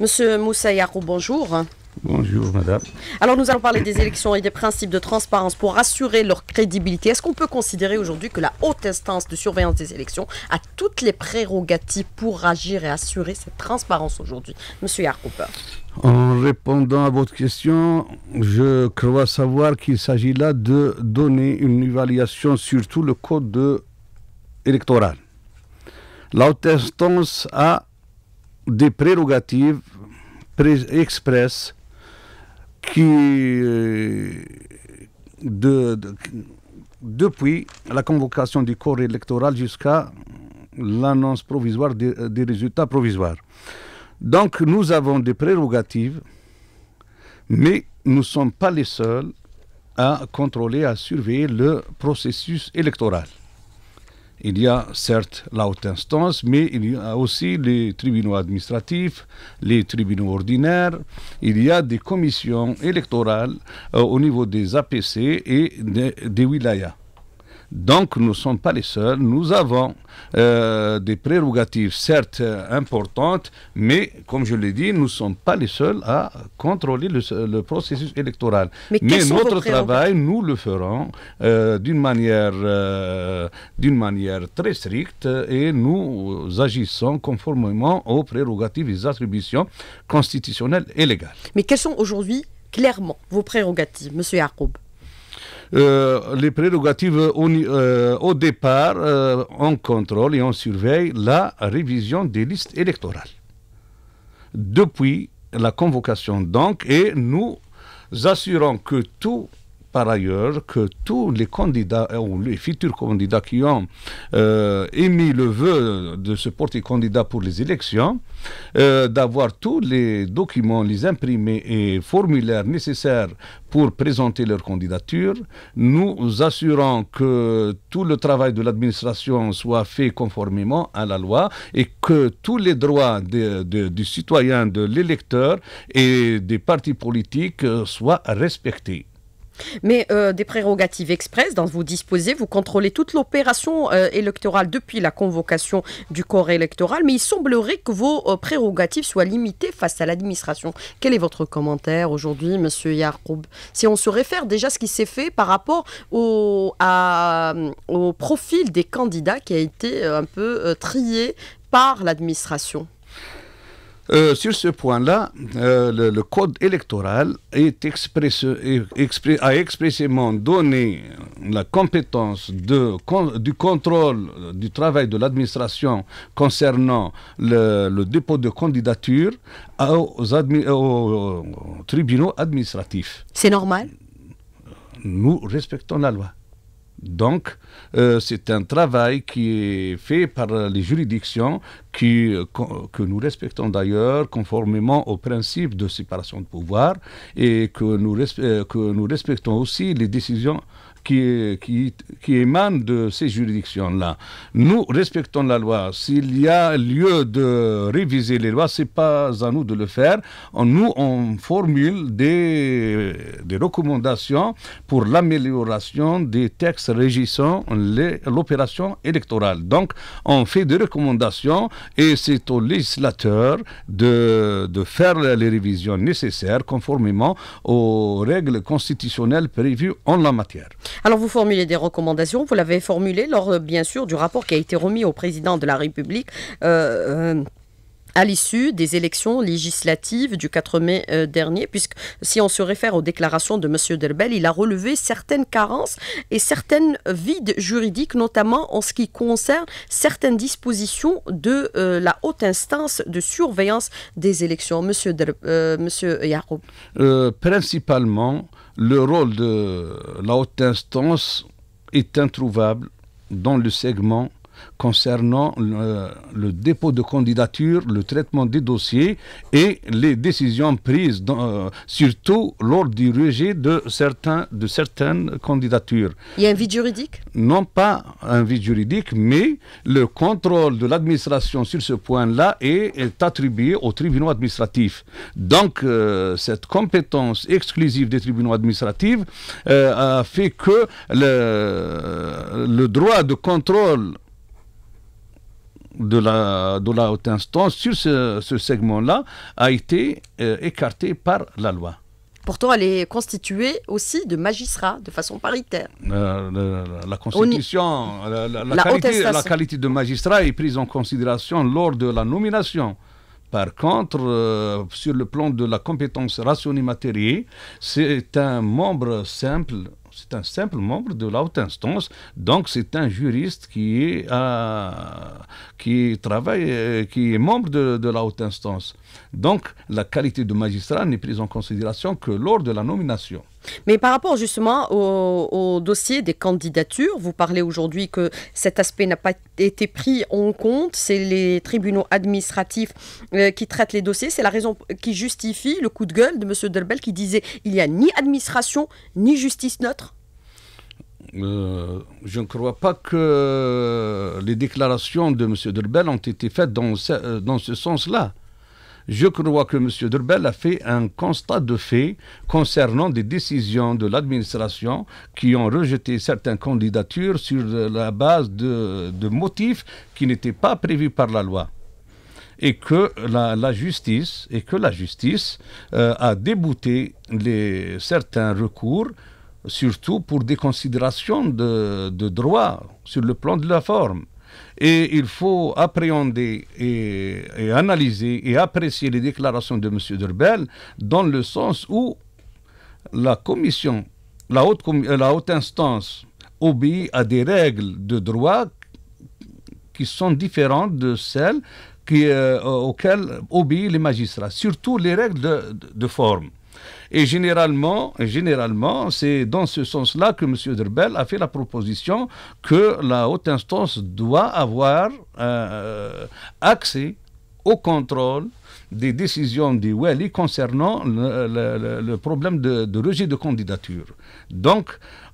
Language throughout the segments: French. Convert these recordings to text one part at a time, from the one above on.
Monsieur Moussa Yarou, bonjour. Bonjour, madame. Alors, nous allons parler des élections et des principes de transparence pour assurer leur crédibilité. Est-ce qu'on peut considérer aujourd'hui que la haute instance de surveillance des élections a toutes les prérogatives pour agir et assurer cette transparence aujourd'hui Monsieur Yarou En répondant à votre question, je crois savoir qu'il s'agit là de donner une évaluation sur tout le code électoral. La haute instance a des prérogatives express qui, euh, depuis la convocation du corps électoral jusqu'à l'annonce provisoire des, euh, résultats provisoires. Donc nous avons des prérogatives, mais nous ne sommes pas les seuls à contrôler, à surveiller le processus électoral. Il y a certes la haute instance, mais il y a aussi les tribunaux administratifs, les tribunaux ordinaires, il y a des commissions électorales euh, au niveau des APC et des wilayas. Donc nous ne sommes pas les seuls, nous avons euh, des prérogatives certes euh, importantes, mais comme je l'ai dit, nous ne sommes pas les seuls à contrôler le, processus électoral. Mais, notre travail, nous le ferons euh, d'une manière, manière très stricte et nous agissons conformément aux prérogatives et attributions constitutionnelles et légales. Mais quelles sont aujourd'hui clairement vos prérogatives, Monsieur Yacoub euh, les prérogatives au, euh, départ, on euh, contrôle et on surveille la révision des listes électorales. Depuis la convocation donc, et nous assurons que tout par ailleurs que tous les candidats euh, ou les futurs candidats qui ont euh, émis le vœu de se porter candidat pour les élections, euh, d'avoir tous les documents, les imprimés et formulaires nécessaires pour présenter leur candidature. Nous assurons que tout le travail de l'administration soit fait conformément à la loi et que tous les droits du citoyen, de l'électeur et des partis politiques soient respectés. Mais euh, des prérogatives expresses dont vous disposez, vous contrôlez toute l'opération euh, électorale depuis la convocation du corps électoral, mais il semblerait que vos euh, prérogatives soient limitées face à l'administration. Quel est votre commentaire aujourd'hui, Monsieur Yarroub Si on se réfère déjà à ce qui s'est fait par rapport au profil des candidats qui a été un peu trié par l'administration. Euh, sur ce point-là, euh, le, code électoral a expressément donné la compétence de, du contrôle du travail de l'administration concernant le, dépôt de candidature aux tribunaux administratifs. C'est normal Nous respectons la loi. Donc, euh, c'est un travail qui est fait par les juridictions euh, que nous respectons d'ailleurs conformément au principe de séparation de pouvoir et que nous euh, respectons aussi les décisions qui, émanent de ces juridictions-là. Nous respectons la loi. S'il y a lieu de réviser les lois, ce n'est pas à nous de le faire. Nous, on formule des, recommandations pour l'amélioration des textes régissant l'opération électorale. Donc, on fait des recommandations et c'est au législateur de faire les révisions nécessaires conformément aux règles constitutionnelles prévues en la matière. Alors vous formulez des recommandations, vous l'avez formulé lors euh, bien sûr du rapport qui a été remis au président de la République. Euh, euh, à l'issue des élections législatives du 4 mai dernier, puisque si on se réfère aux déclarations de M. Delbel, il a relevé certaines carences et certaines vides juridiques, notamment en ce qui concerne certaines dispositions de la haute instance de surveillance des élections. M. Monsieur, principalement, le rôle de la haute instance est introuvable dans le segment concernant euh, le, dépôt de candidature, le traitement des dossiers et les décisions prises, euh, surtout lors du rejet de, certains, de certaines candidatures. Il y a un vide juridique Non pas un vide juridique, mais le contrôle de l'administration sur ce point-là est, attribué au tribunal administratif. Donc, euh, cette compétence exclusive des tribunaux administratifs a fait que le, le droit de contrôle de la, haute instance sur ce, segment-là a été euh, écarté par la loi. Pourtant, elle est constituée aussi de magistrats de façon paritaire. Euh, la, constitution, la, qualité, de magistrat est prise en considération lors de la nomination. Par contre, euh, sur le plan de la compétence rationnée matérielle, c'est un membre simple c'est un simple membre de la haute instance. Donc c'est un juriste qui, est, euh, qui travaille, euh, qui est membre de, de, la haute instance. Donc la qualité de magistrat n'est prise en considération que lors de la nomination. Mais par rapport justement au, dossier des candidatures, vous parlez aujourd'hui que cet aspect n'a pas été pris en compte. C'est les tribunaux administratifs euh, qui traitent les dossiers. C'est la raison qui justifie le coup de gueule de M. Delbel qui disait il n'y a ni administration ni justice neutre. Euh, je ne crois pas que les déclarations de M. Delbel ont été faites dans euh, dans ce sens-là je crois que M. Durbel a fait un constat de fait concernant des décisions de l'administration qui ont rejeté certaines candidatures sur la base de, motifs qui n'étaient pas prévus par la loi et que la, justice et que la justice euh, a débouté certains recours surtout pour des considérations de droit sur le plan de la forme et il faut appréhender et, analyser et apprécier les déclarations de M. Durbel dans le sens où la commission, euh, la haute, instance obéit à des règles de droit qui sont différentes de celles euh, auxquelles obéissent les magistrats, surtout les règles de forme. Et généralement, généralement c'est dans ce sens-là que M. Derbel a fait la proposition que la haute instance doit avoir euh, euh, accès au contrôle des décisions du Wali concernant le, problème de, de, rejet de candidature. Donc,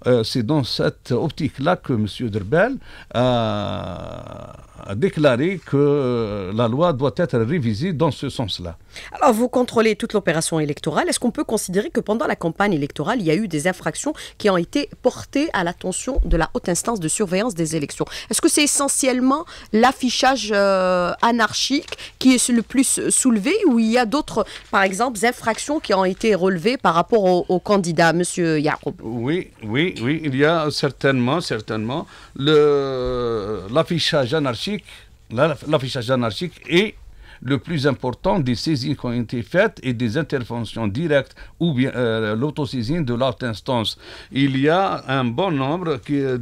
euh, c'est dans cette optique-là que M. Derbel a, déclaré que euh, la loi doit être révisée dans ce sens-là. Alors, vous contrôlez toute l'opération électorale. Est-ce qu'on peut considérer que pendant la campagne électorale, il y a eu des infractions qui ont été portées à l'attention de la haute instance de surveillance des élections Est-ce que c'est essentiellement l'affichage euh, anarchique qui est le plus soulevé ou il y a d'autres, par exemple, infractions qui ont été relevées par rapport au candidat, M. Yarou oui, oui, oui, il y a certainement, certainement, l'affichage anarchique, l'affichage anarchique est le plus important des saisines qui ont été faites et des interventions directes ou bien euh, l'autosaisine de l'autre instance. Il y a un bon nombre, qui est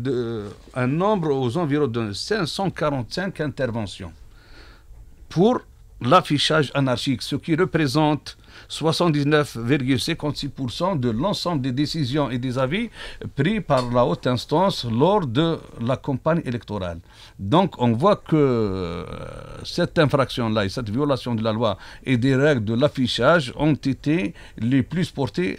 un nombre aux environs de 545 interventions pour l'affichage anarchique, ce qui représente 79,56% de l'ensemble des décisions et des avis pris par la haute instance lors de la campagne électorale. Donc on voit que euh, cette infraction-là et cette violation de la loi et des règles de l'affichage ont été les plus portées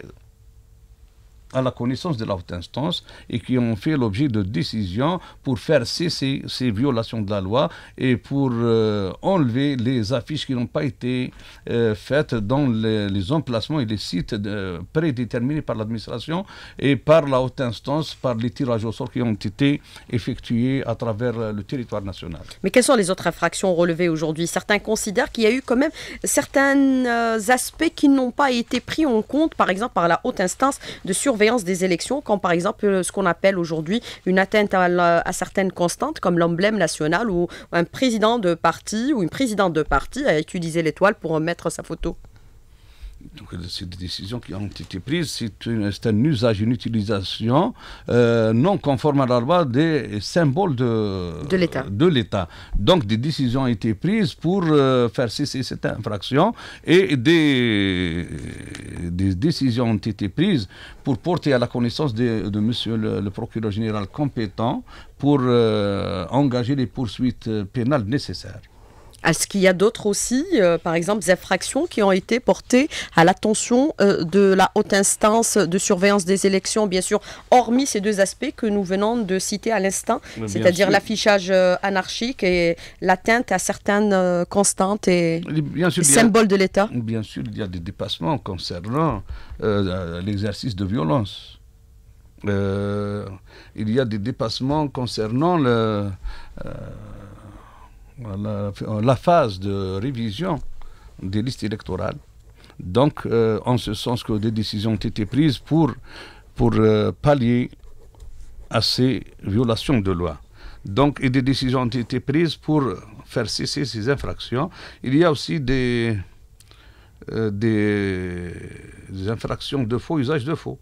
à la connaissance de la haute instance et qui ont fait l'objet de décisions pour faire cesser ces violations de la loi et pour euh, enlever les affiches qui n'ont pas été euh, faites dans les, emplacements et les sites de, euh, prédéterminés par l'administration et par la haute instance, par les tirages au sort qui ont été effectués à travers le territoire national. Mais quelles sont les autres infractions relevées aujourd'hui Certains considèrent qu'il y a eu quand même certains aspects qui n'ont pas été pris en compte, par exemple par la haute instance de surveillance des élections, comme par exemple euh, ce qu'on appelle aujourd'hui une atteinte à, certaines constantes, comme l'emblème national, ou un président de parti ou une présidente de parti a utilisé l'étoile pour mettre sa photo donc, euh, c'est des décisions qui ont été prises. C'est, un usage, une utilisation euh, non conforme à la loi des symboles de, de l'État. Donc, des décisions ont été prises pour euh, faire cesser cette infraction et des, décisions ont été prises pour porter à la connaissance de, de monsieur le, procureur général compétent pour engager les poursuites pénales nécessaires. Est-ce qu'il y a d'autres aussi, euh, par exemple, des infractions qui ont été portées à l'attention euh, de la haute instance de surveillance des élections, bien sûr, hormis ces deux aspects que nous venons de citer à l'instant, c'est-à-dire l'affichage euh, anarchique et l'atteinte à certaines constantes et, bien symboles de l'État Bien sûr, il y a des dépassements concernant l'exercice de violence. il y a des dépassements concernant le la, phase de révision des listes électorales. Donc, euh, en ce sens que des décisions ont été prises pour, pour euh, pallier à ces violations de loi. Donc, et des décisions ont été prises pour faire cesser ces infractions. Il y a aussi des, euh, des, infractions de faux, usage de faux,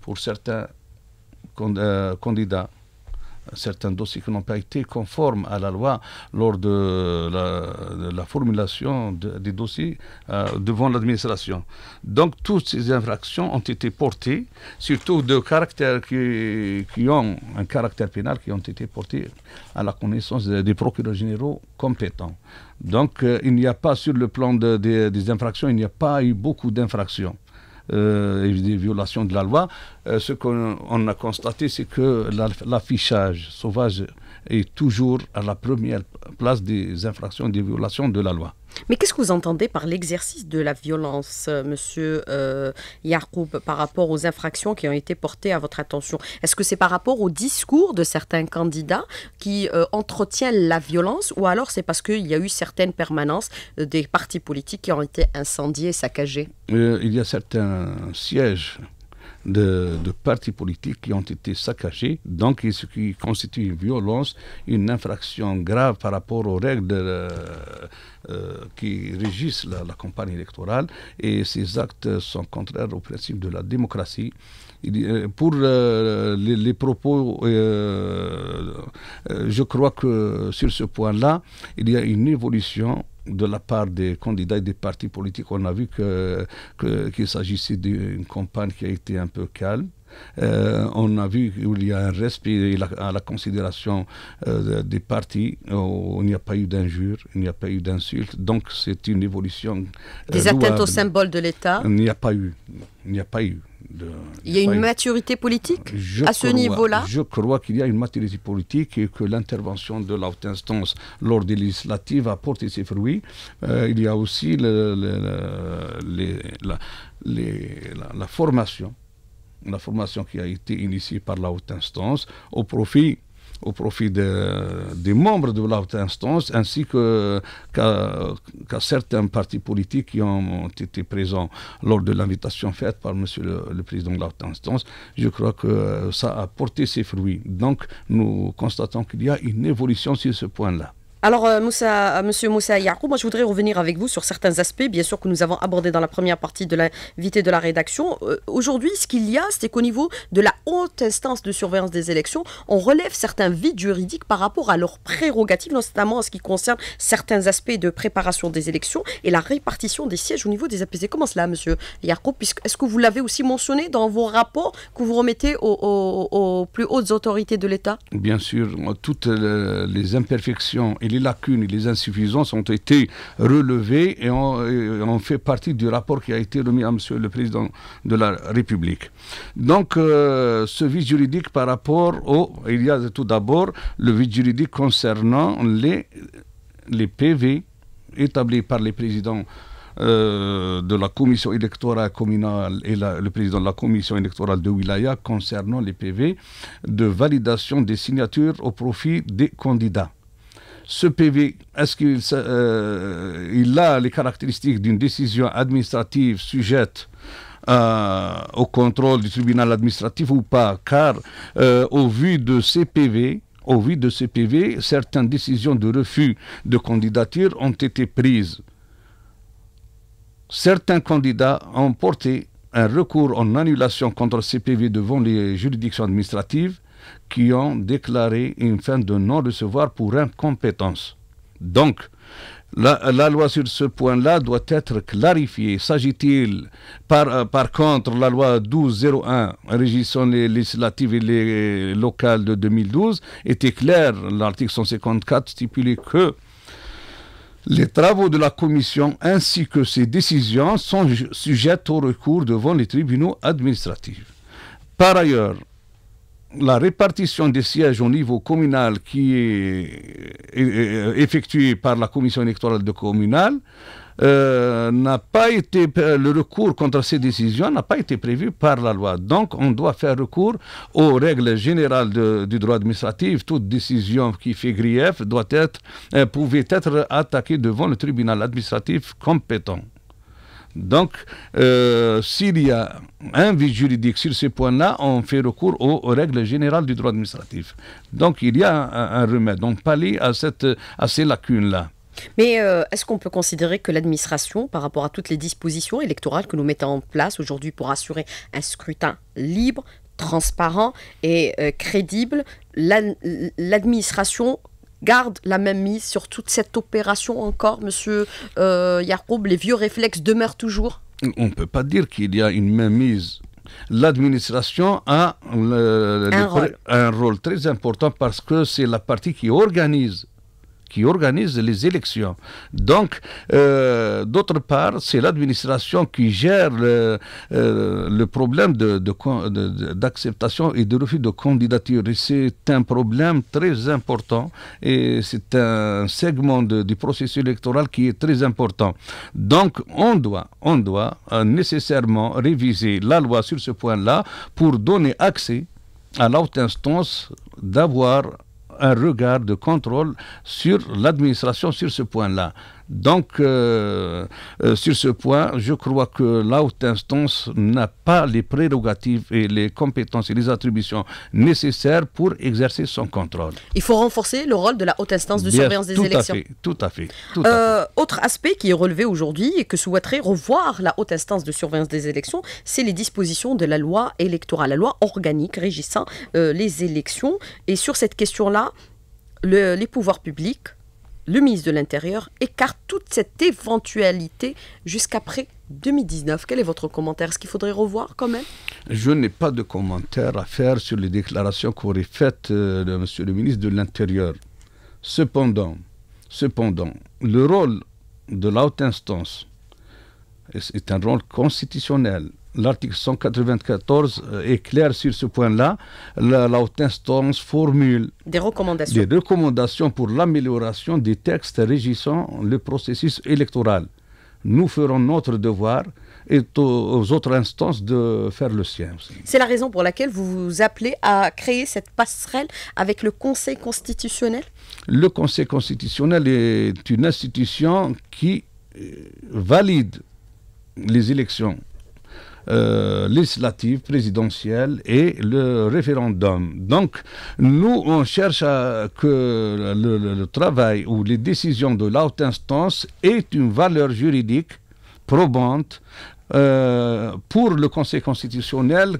pour certains candidats certains dossiers qui n'ont pas été conformes à la loi lors de la, formulation des dossiers euh, devant l'administration. Donc toutes ces infractions ont été portées, surtout de caractères qui, qui, ont un caractère pénal, qui ont été portées à la connaissance des procureurs généraux compétents. Donc euh, il n'y a pas sur le plan des infractions, il n'y a pas eu beaucoup d'infractions. Euh, et des violations de la loi, euh, ce qu'on a constaté, c'est que l'affichage sauvage est toujours à la première place des infractions, des violations de la loi. Mais qu'est-ce que vous entendez par l'exercice de la violence, euh, monsieur euh, par rapport aux infractions qui ont été portées à votre attention Est-ce que c'est par rapport au discours de certains candidats qui euh, entretiennent la violence ou alors c'est parce qu'il y a eu certaines permanences euh, des partis politiques qui ont été incendiés, saccagés Il y a certains sièges de, partis politiques qui ont été saccagés, donc ce qui constitue une violence, une infraction grave par rapport aux règles euh, euh, qui régissent la, campagne électorale, et ces actes sont contraires au principe de la démocratie. Euh, pour les, propos, je crois que sur ce point-là, il y a une évolution de la part des candidats et des partis politiques, on a vu qu'il s'agissait d'une campagne qui a été un peu calme. Euh, on a vu qu'il y a un respect à la considération euh, des partis. Oh, il n'y a pas eu d'injures, il n'y a pas eu d'insultes. Donc c'est une évolution. Euh, des atteintes au symbole de l'État Il n'y a pas eu. Il n'y a pas eu. il y a une maturité politique à ce niveau-là Je crois qu'il y a une maturité politique et que l'intervention de la haute instance lors des législatives a porté ses fruits. il y a aussi la formation la formation qui a été initiée par la haute instance au profit au profit des membres de la haute instance ainsi que qu'à certains partis politiques qui ont été présents lors de l'invitation faite par Monsieur le, président de la haute instance. Je crois que euh, ça a porté ses fruits. Donc nous constatons qu'il y a une évolution sur ce point-là. Alors, euh, Moussa, euh, Monsieur Moussa Yarou, moi je voudrais revenir avec vous sur certains aspects, bien sûr, que nous avons abordés dans la première partie de l'invité de la rédaction. Euh, aujourd'hui, ce qu'il y a, c'est qu'au niveau de la haute instance de surveillance des élections, on relève certains vides juridiques par rapport à leurs prérogatives, notamment en ce qui concerne certains aspects de préparation des élections et la répartition des sièges au niveau des APC. Comment cela, Monsieur Yarou Puisque Est-ce que vous l'avez aussi mentionné dans vos rapports que vous remettez aux, aux plus hautes autorités de l'État Bien sûr, toutes les imperfections et les lacunes et les insuffisances ont été relevées et ont, fait partie du rapport qui a été remis à M. le Président de la République. Donc, euh, ce vide juridique par rapport au... Il y a tout d'abord le vide juridique concernant les, les PV établis par les présidents euh, de la commission électorale communale et le président de la commission électorale de Wilaya concernant les PV de validation des signatures au profit des candidats ce PV, est-ce qu'il euh, a les caractéristiques d'une décision administrative sujette euh, au contrôle du tribunal administratif ou pas Car au vu de ce PV, au vu de ces PV, certaines décisions de refus de candidature ont été prises. Certains candidats ont porté un recours en annulation contre ce PV devant les juridictions administratives qui ont déclaré une fin de non-recevoir pour incompétence. Donc, la, loi sur ce point-là doit être clarifiée. S'agit-il, par, euh, par contre, la loi 1201 régissant les législatives et les locales de 2012 était claire. L'article 154 stipulait que les travaux de la Commission ainsi que ses décisions sont sujettes au recours devant les tribunaux administratifs. Par ailleurs, la répartition des sièges au niveau communal qui est effectuée par la commission électorale de communal, euh, n'a pas été le recours contre ces décisions n'a pas été prévu par la loi. Donc on doit faire recours aux règles générales du droit administratif. Toute décision qui fait grief doit être euh, pouvait être attaquée devant le tribunal administratif compétent. Donc, euh, s'il y a un vide juridique sur ces points là on fait recours aux, règles générales du droit administratif. Donc, il y a un, remède. On pallie à, à ces lacunes-là. Mais euh, est-ce qu'on peut considérer que l'administration, par rapport à toutes les dispositions électorales que nous mettons en place aujourd'hui pour assurer un scrutin libre, transparent et euh, crédible, l'administration garde la même mise sur toute cette opération encore, monsieur euh, Les vieux réflexes demeurent toujours On ne peut pas dire qu'il y a une même mise l'administration a un, rôle. très important parce que c'est la partie qui organise qui organise les élections. Donc, euh, d'autre part, c'est l'administration qui gère le, euh, problème d'acceptation de, et de refus de candidature. Et c'est un problème très important et c'est un segment du processus électoral qui est très important. Donc, on doit, on doit euh, nécessairement réviser la loi sur ce point-là pour donner accès à l'autre instance d'avoir un regard de contrôle sur l'administration sur ce point-là. Donc, euh, euh, sur ce point, je crois que la haute instance n'a pas les prérogatives et les compétences et les attributions nécessaires pour exercer son contrôle. Il faut renforcer le rôle de la haute instance de surveillance des élections. tout à fait. Tout euh, Autre aspect qui est relevé aujourd'hui et que souhaiterait revoir la haute instance de surveillance des élections, c'est les dispositions de la loi électorale, la loi organique régissant les élections. Et sur cette question-là, les pouvoirs publics le ministre de l'Intérieur écarte toute cette éventualité jusqu'après 2019. Quel est votre commentaire Est-ce qu'il faudrait revoir quand même Je n'ai pas de commentaire à faire sur les déclarations qu'aurait faites le, euh, monsieur le ministre de l'Intérieur. Cependant, cependant, le rôle de la haute instance est un rôle constitutionnel l'article 194 euh, est clair sur ce point-là. La, haute instance formule des recommandations. des recommandations pour l'amélioration des textes régissant le processus électoral. Nous ferons notre devoir et aux autres instances de faire le sien. C'est la raison pour laquelle vous vous appelez à créer cette passerelle avec le Conseil constitutionnel Le Conseil constitutionnel est une institution qui euh, valide les élections euh, législative présidentielle et le référendum. Donc, nous, on cherche à que le, travail ou les décisions de l'autre instance aient une valeur juridique probante euh, pour le Conseil constitutionnel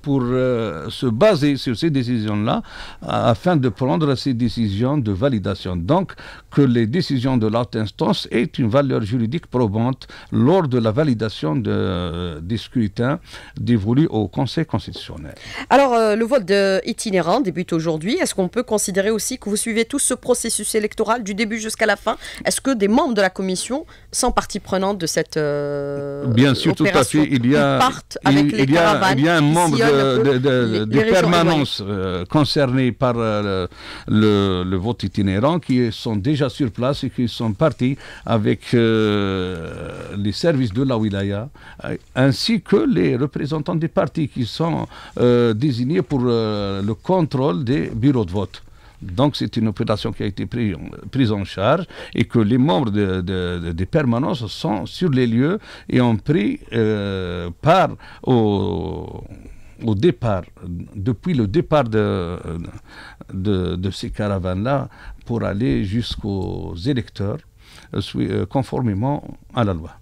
pour euh, se baser sur ces décisions-là afin de prendre ces décisions de validation. Donc, que les décisions de l'autre instance aient une valeur juridique probante lors de la validation de, euh, des scrutins dévolus au Conseil constitutionnel. Alors, euh, le vote itinérant débute aujourd'hui. Est-ce qu'on peut considérer aussi que vous suivez tout ce processus électoral du début jusqu'à la fin Est-ce que des membres de la Commission sont partie prenante de cette Bien sûr, tout à fait. Il y a, il, il y a un membres hein, de, permanence euh, concernés par euh, le, vote itinérant qui sont déjà sur place et qui sont partis avec euh, les services de la wilaya ainsi que les représentants des partis qui sont désignés pour le contrôle des bureaux de vote. Donc c'est une opération qui a été prise en, charge et que les membres des permanences sont sur les lieux et ont pris euh, part au, départ, depuis le départ de, de ces caravanes-là pour aller jusqu'aux électeurs euh, euh, conformément à la loi.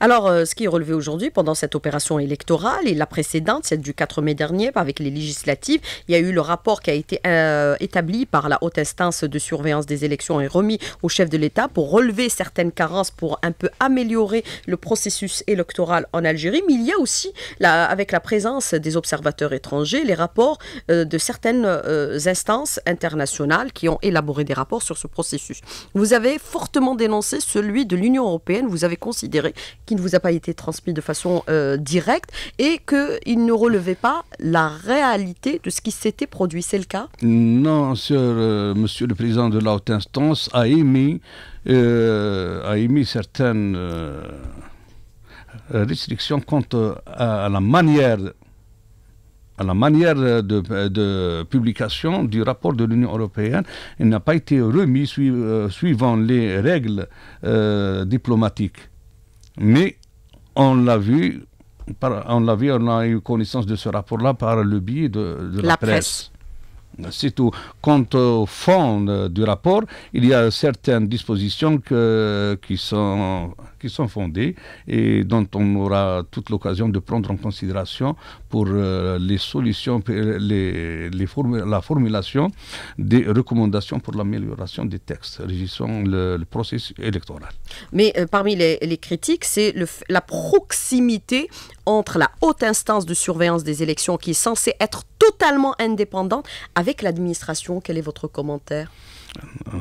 Alors, euh, ce qui est relevé aujourd'hui, pendant cette opération électorale et la précédente, celle du 4 mai dernier, avec les législatives, il y a eu le rapport qui a été euh, établi par la haute instance de surveillance des élections et remis au chef de l'État pour relever certaines carences, pour un peu améliorer le processus électoral en Algérie. Mais il y a aussi, avec la présence des observateurs étrangers, les rapports euh, de certaines instances internationales qui ont élaboré des rapports sur ce processus. Vous avez fortement dénoncé celui de l'Union européenne. Vous avez considéré qui ne vous a pas été transmis de façon euh, directe et qu'il ne relevait pas la réalité de ce qui s'était produit. C'est le cas Non, monsieur le président de la haute instance a émis, euh, a émis certaines euh, restrictions quant à, la manière à la manière de, publication du rapport de l'Union européenne, il n'a pas été remis suivant les règles diplomatiques. Mais on l'a vu, on l'a vu, on a eu connaissance de ce rapport-là par le biais de, la, presse. C'est tout. Quant au fond euh, du rapport, il y a certaines dispositions qui sont qui sont fondées et dont on aura toute l'occasion de prendre en considération pour euh, les solutions, euh, les, la formulation des recommandations pour l'amélioration des textes régissant le, processus électoral. Mais euh, parmi les, les critiques, c'est la proximité entre la haute instance de surveillance des élections qui est censée être totalement indépendante avec l'administration. Quel est votre commentaire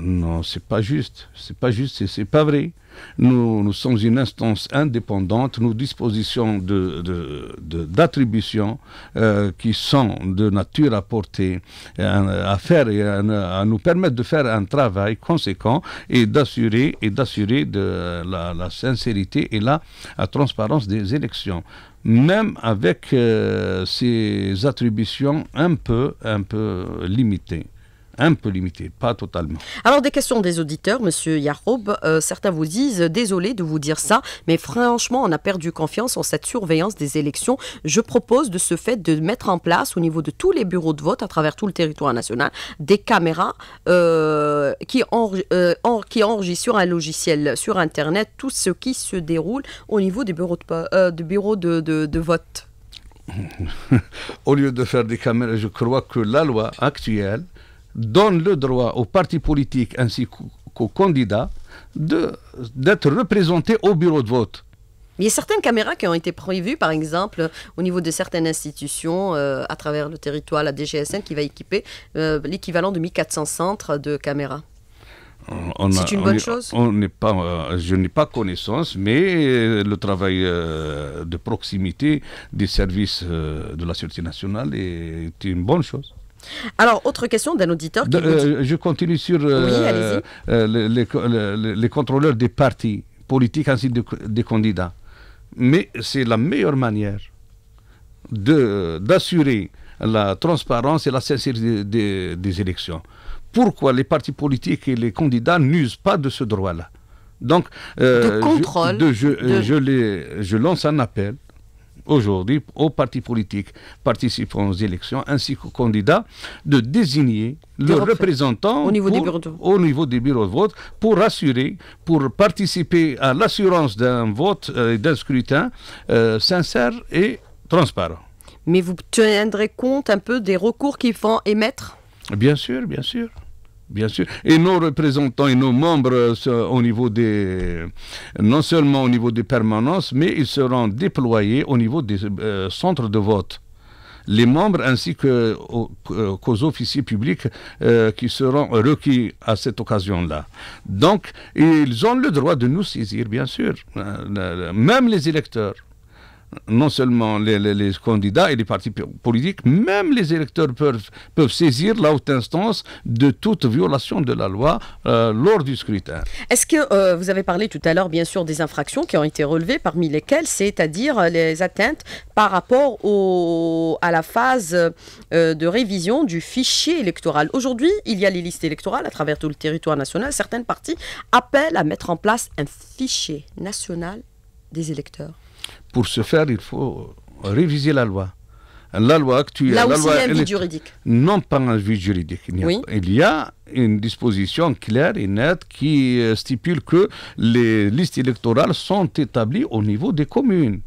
non, c'est pas juste. C'est pas juste, c'est pas vrai. Nous, sommes une instance indépendante. Nous dispositions d'attributions de, de, euh, qui sont de nature à porter, euh, à, faire à, nous permettre de faire un travail conséquent et d'assurer et d'assurer de la, sincérité et la, transparence des élections même avec euh, ces attributions un peu, un peu limitées un peu limité, pas totalement. Alors des questions des auditeurs, Monsieur Yaroub. Euh, certains vous disent, désolé de vous dire ça, mais franchement, on a perdu confiance en cette surveillance des élections. Je propose de ce fait de mettre en place au niveau de tous les bureaux de vote à travers tout le territoire national des caméras euh, euh, qui, enregistrent sur un logiciel, sur Internet, tout ce qui se déroule au niveau des bureaux de, de vote. au lieu de faire des caméras, je crois que la loi actuelle donne le droit aux partis politiques ainsi qu'aux candidats d'être représentés au bureau de vote. Il y a certaines caméras qui ont été prévues, par exemple, au niveau de certaines institutions euh, à travers le territoire, la DGSN qui va équiper euh, l'équivalent de 1400 centres de caméras. C'est une bonne chose pas, euh, Je n'ai pas connaissance, mais le travail de proximité des services de la Sûreté nationale est une bonne chose. Alors, autre question d'un auditeur. Qui euh, Je continue sur euh, euh, les, contrôleurs des partis politiques ainsi que des candidats. Mais c'est la meilleure manière d'assurer la transparence et la sincérité des, élections. Pourquoi les partis politiques et les candidats n'usent pas de ce droit-là donc, de contrôle. je, lance un appel aujourd'hui aux partis politiques participant aux élections ainsi qu'aux candidats de désigner le représentant au niveau, des bureaux de... vote pour assurer, pour participer à l'assurance d'un vote, euh, et d'un scrutin euh, sincère et transparent. Mais vous tiendrez compte un peu des recours qu'ils font émettre Bien sûr, bien sûr bien sûr. Et nos représentants et nos membres euh, au niveau des, non seulement au niveau des permanences, mais ils seront déployés au niveau des euh, centres de vote. Les membres ainsi euh, qu'aux officiers publics qui seront requis à cette occasion-là. Donc, ils ont le droit de nous saisir, bien sûr, même les électeurs non seulement les, candidats et les partis politiques, même les électeurs peuvent, saisir la haute instance de toute violation de la loi euh, lors du scrutin. Est-ce que euh, vous avez parlé tout à l'heure, bien sûr, des infractions qui ont été relevées, parmi lesquelles, c'est-à-dire euh, les atteintes par rapport à la phase de révision du fichier électoral Aujourd'hui, il y a les listes électorales à travers tout le territoire national. Certaines parties appellent à mettre en place un fichier national des électeurs pour ce faire, il faut réviser la loi. La loi actuelle. Là aussi, il y a un vide juridique. Non pas un vide juridique. il y a une disposition claire et nette qui euh, stipule que les listes électorales sont établies au niveau des communes.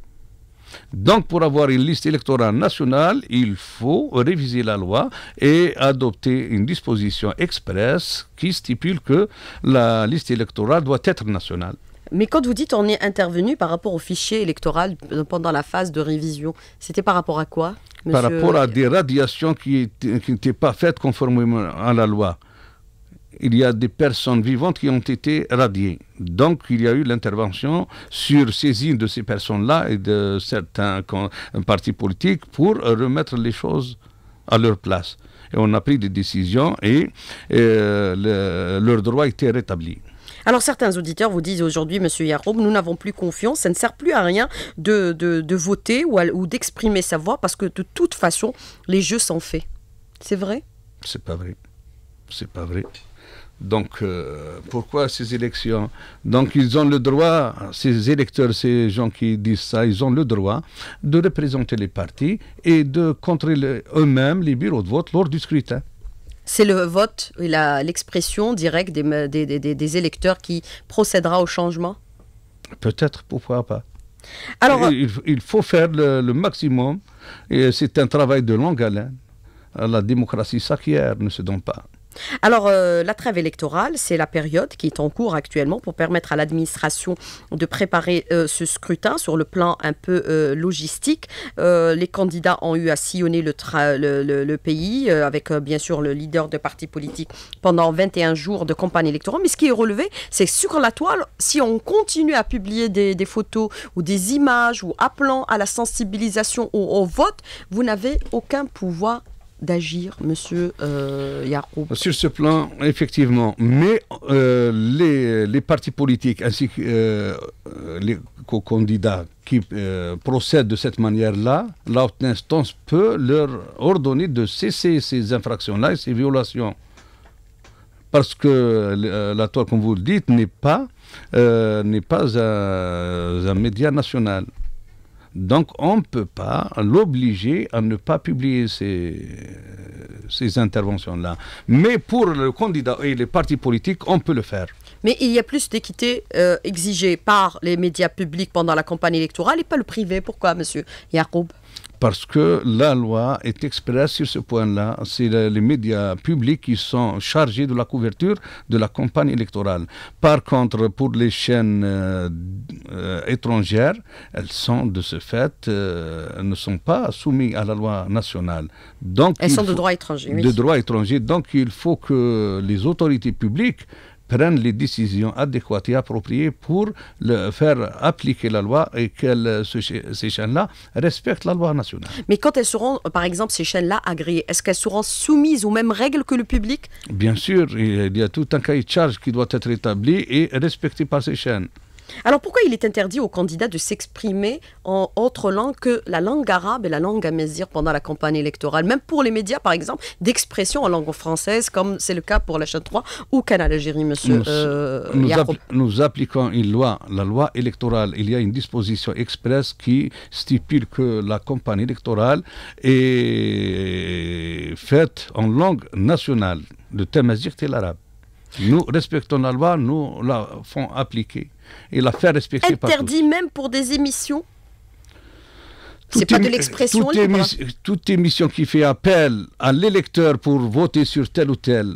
Donc, pour avoir une liste électorale nationale, il faut réviser la loi et adopter une disposition expresse qui stipule que la liste électorale doit être nationale. Mais quand vous dites on est intervenu par rapport au fichier électoral pendant la phase de révision, c'était par rapport à quoi Par rapport à des radiations qui n'étaient pas faites conformément à la loi. Il y a des personnes vivantes qui ont été radiées. Donc, il y a eu l'intervention sur saisine de ces personnes-là et de certains partis politiques pour remettre les choses à leur place. Et on a pris des décisions et, euh, leurs leur droit était rétabli. Alors certains auditeurs vous disent aujourd'hui, Monsieur Yarob, nous n'avons plus confiance, ça ne sert plus à rien de, voter ou, d'exprimer sa voix parce que de toute façon, les jeux sont faits. C'est vrai C'est pas vrai. C'est pas vrai. Donc, euh, pourquoi ces élections Donc, ils ont le droit, ces électeurs, ces gens qui disent ça, ils ont le droit de représenter les partis et de contrôler eux-mêmes les bureaux de vote lors du scrutin c'est le vote et l'expression directe des, électeurs qui procédera au changement Peut-être, pourquoi pas. Alors, il, faut faire le, maximum et c'est un travail de longue haleine. La démocratie s'acquiert, ne se donne pas. Alors, euh, la trêve électorale, c'est la période qui est en cours actuellement pour permettre à l'administration de préparer euh, ce scrutin sur le plan un peu euh, logistique. les candidats ont eu à sillonner le, pays avec, bien sûr, le leader de parti politique pendant 21 jours de campagne électorale. Mais ce qui est relevé, c'est sur la toile, si on continue à publier des, des, photos ou des images ou appelant à la sensibilisation ou au vote, vous n'avez aucun pouvoir d'agir, Monsieur euh, Sur ce plan, effectivement. Mais euh, les, partis politiques ainsi que euh, les les candidats qui procèdent de cette manière-là, la instance peut leur ordonner de cesser ces infractions-là et ces violations. Parce que la toile, comme vous le dites, n'est pas, n'est pas un média national. Donc on ne peut pas l'obliger à ne pas publier ces, interventions-là. Mais pour le candidat et les partis politiques, on peut le faire. Mais il y a plus d'équité euh, exigée par les médias publics pendant la campagne électorale et pas le privé. Pourquoi, monsieur Yacoub parce que la loi est expresse sur ce point-là. C'est les médias publics qui sont chargés de la couverture de la campagne électorale. Par contre, pour les chaînes euh, euh, étrangères, elles sont de ce fait, euh, ne sont pas soumises à la loi nationale. Donc, elles sont de droit étranger. De droit étranger. Donc il faut que les autorités publiques prennent les décisions adéquates et appropriées pour faire appliquer la loi et que ces chaînes-là respectent la loi nationale. Mais quand elles seront, par exemple, ces chaînes-là agréées, est-ce qu'elles seront soumises aux mêmes règles que le public Bien sûr, il y a tout un cahier de charges qui doit être établi et respecté par ces chaînes. Alors pourquoi il est interdit aux candidats de s'exprimer en autre langue que la langue arabe et la langue amazigh pendant la campagne électorale Même pour les médias, par exemple, d'expression en langue française, comme c'est le cas pour la chaîne 3 ou Canal Algérie, monsieur. Nous, euh, nous, appliquons une loi, la loi électorale. Il y a une disposition expresse qui stipule que la campagne électorale est faite en langue nationale. Le thème et l'arabe. Nous respectons la loi, nous la font appliquer et la faire respecter Interdit même pour des émissions c'est pas de l'expression toute, toute émission qui fait appel à l'électeur pour voter sur tel ou tel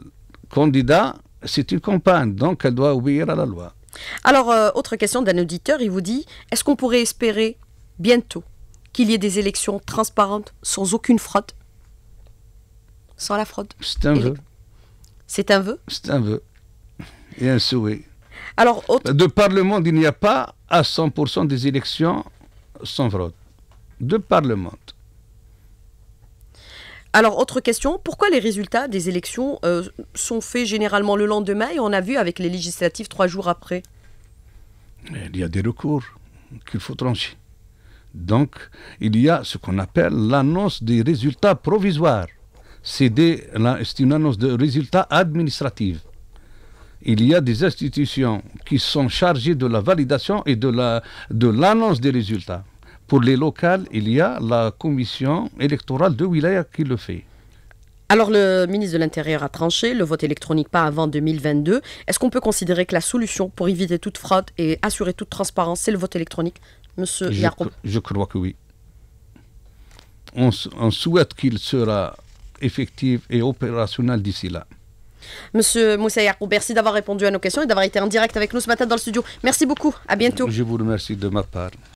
candidat, c'est une campagne, donc elle doit obéir à la loi. Alors, euh, autre question d'un auditeur, il vous dit, est-ce qu'on pourrait espérer bientôt qu'il y ait des élections transparentes sans aucune fraude Sans la fraude C'est un jeu. C'est un vœu C'est un vœu. Et un souhait. Alors, De parlement, il n'y a pas à 100% des élections sans fraude. De parlement. Alors, autre question, pourquoi les résultats des élections euh, sont faits généralement le lendemain et on a vu avec les législatives trois jours après eh, Il y a des recours qu'il faut trancher. Donc, il y a ce qu'on appelle l'annonce des résultats provisoires c'est une annonce de résultats administratifs. Il y a des institutions qui sont chargées de la validation et de l'annonce la, de des résultats. Pour les locales, il y a la commission électorale de Wilaya qui le fait. Alors le ministre de l'Intérieur a tranché, le vote électronique pas avant 2022. Est-ce qu'on peut considérer que la solution pour éviter toute fraude et assurer toute transparence, c'est le vote électronique, monsieur je, Je crois que oui. on souhaite qu'il sera effective et opérationnelle d'ici là. Monsieur Moussa merci d'avoir répondu à nos questions et d'avoir été en direct avec nous ce matin dans le studio. Merci beaucoup. À bientôt. Je vous remercie de ma part.